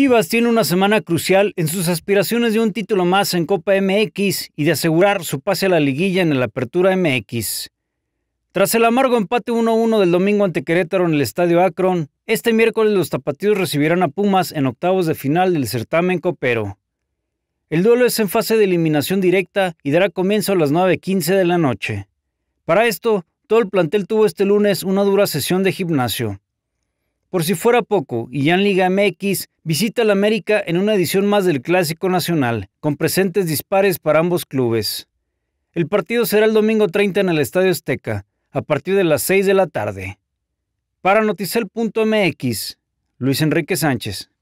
Chivas tiene una semana crucial en sus aspiraciones de un título más en Copa MX y de asegurar su pase a la liguilla en la Apertura MX. Tras el amargo empate 1-1 del domingo ante Querétaro en el Estadio Akron, este miércoles los tapatíos recibirán a Pumas en octavos de final del certamen copero. El duelo es en fase de eliminación directa y dará comienzo a las 9.15 de la noche. Para esto, todo el plantel tuvo este lunes una dura sesión de gimnasio. Por si fuera poco, y ya en Liga MX visita la América en una edición más del Clásico Nacional, con presentes dispares para ambos clubes. El partido será el domingo 30 en el Estadio Azteca, a partir de las 6 de la tarde. Para Noticel.mx, Luis Enrique Sánchez.